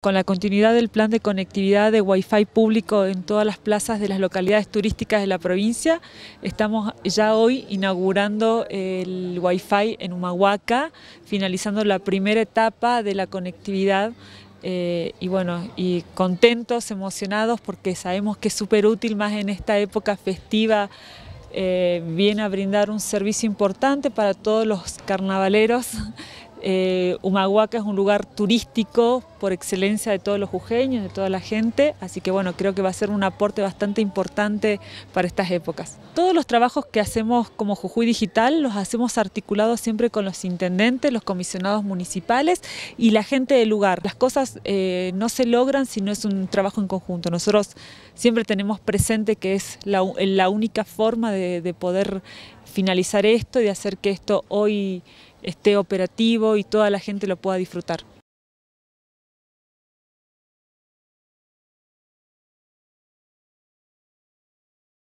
Con la continuidad del plan de conectividad de Wi-Fi público en todas las plazas de las localidades turísticas de la provincia, estamos ya hoy inaugurando el Wi-Fi en Humahuaca, finalizando la primera etapa de la conectividad eh, y bueno, y contentos, emocionados porque sabemos que es súper útil más en esta época festiva eh, viene a brindar un servicio importante para todos los carnavaleros eh, Humahuaca es un lugar turístico por excelencia de todos los jujeños, de toda la gente, así que bueno, creo que va a ser un aporte bastante importante para estas épocas. Todos los trabajos que hacemos como Jujuy Digital los hacemos articulados siempre con los intendentes, los comisionados municipales y la gente del lugar. Las cosas eh, no se logran si no es un trabajo en conjunto. Nosotros siempre tenemos presente que es la, única forma de, de poder finalizar esto y de hacer que esto hoy esté operativo y toda la gente lo pueda disfrutar.